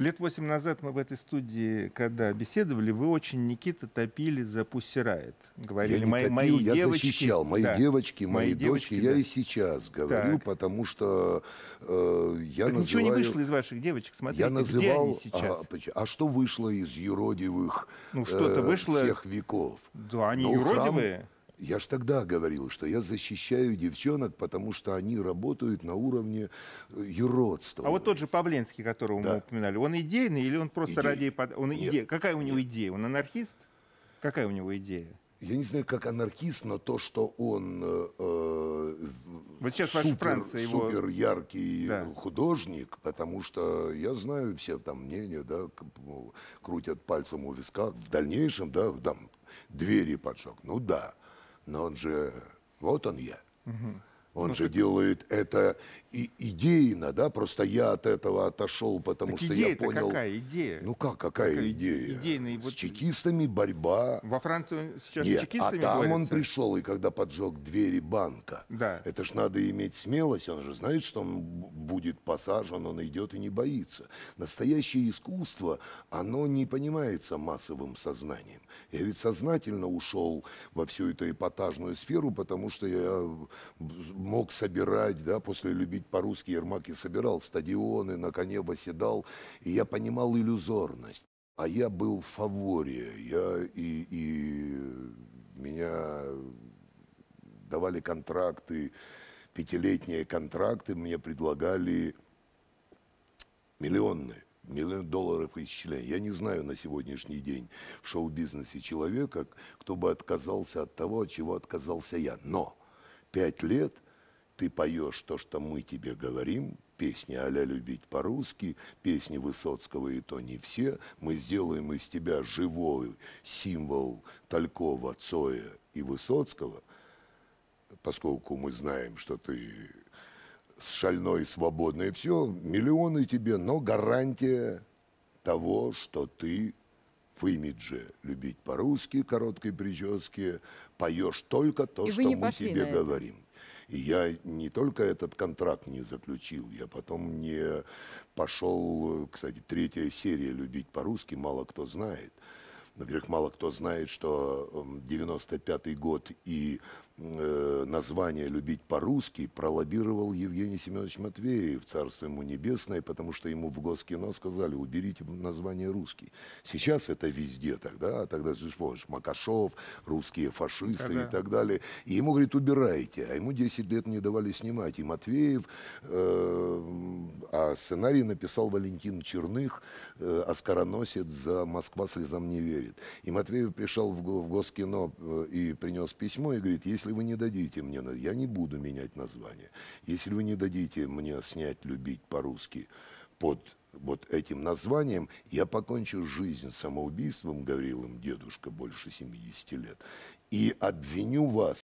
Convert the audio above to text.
Лет восемь назад мы в этой студии, когда беседовали, вы очень Никита топили за Пусть Говорили, я не мои, топил, мои я девочки, защищал, мои да, девочки, мои, мои девочки, дочки. Да. Я и сейчас говорю, так. потому что э, я так называю... ничего не вышло из ваших девочек, смотрите, я называл, где они сейчас? А, а что вышло из юродивых ну, э, что-то э, вышло... всех веков? Да, они ну, юродивые. Храм я ж тогда говорил, что я защищаю девчонок, потому что они работают на уровне э, юродства. А вот тот же Павленский, которого да. мы упоминали, он идейный или он просто Идей. ради... Он идея... Какая у него Нет. идея? Он анархист? Какая у него идея? я не знаю, как анархист, но то, что он э, э вот сейчас супер, Франция его... супер яркий да. художник, потому что я знаю все там мнения, да, крутят пальцем у виска. В дальнейшем, да, там двери поджег. Ну да но он же, вот он я. Угу. Он ну, же как... делает это и идейно, да, просто я от этого отошел, потому так что я понял... какая идея? Ну как, какая, какая идея? Идейный, вот... С чекистами борьба. Во Франции сейчас Нет, с а чекистами а там борется? он пришел, и когда поджег двери банка. Да. Это ж надо иметь смелость, он же знает, что он будет посажен, он идет и не боится. Настоящее искусство, оно не понимается массовым сознанием. Я ведь сознательно ушел во всю эту эпатажную сферу, потому что я э, мог собирать, да, после «Любить по-русски» Ермак и собирал стадионы, на коне восседал, и я понимал иллюзорность. А я был в фаворе, я и, и меня давали контракты, пятилетние контракты, мне предлагали миллионы, миллион долларов исчисления. Я не знаю на сегодняшний день в шоу-бизнесе человека, кто бы отказался от того, от чего отказался я. Но пять лет – ты поешь то, что мы тебе говорим, песни «Аля любить по-русски», песни Высоцкого и то не все. Мы сделаем из тебя живой символ Талькова, Цоя и Высоцкого, поскольку мы знаем, что ты шальной, свободный, все, миллионы тебе, но гарантия того, что ты в имидже «Любить по-русски», короткой прическе, поешь только то, и что мы тебе говорим. И я не только этот контракт не заключил, я потом не пошел, э, кстати, третья серия «Любить по-русски», мало кто знает – но, во-первых, мало кто знает, что 95-й эм, год и э, название «Любить по-русски» пролоббировал Евгений Семенович Матвеев, царство ему небесное, потому что ему в Госкино сказали «уберите название «русский». Сейчас это везде тогда, а тогда же помнишь, Макашов, русские фашисты да, и так далее. И ему, говорит, убирайте, а ему 10 лет не давали снимать. И Матвеев, э, а сценарий написал Валентин Черных, э, «Оскароносец за Москва слезам не верит» верит. И Матвеев пришел в, в Госкино э, и принес письмо и говорит, если вы не дадите мне, я не буду менять название, если вы не дадите мне снять «Любить по-русски» под вот этим названием, я покончу жизнь самоубийством, говорил им дедушка больше 70 лет, и обвиню вас.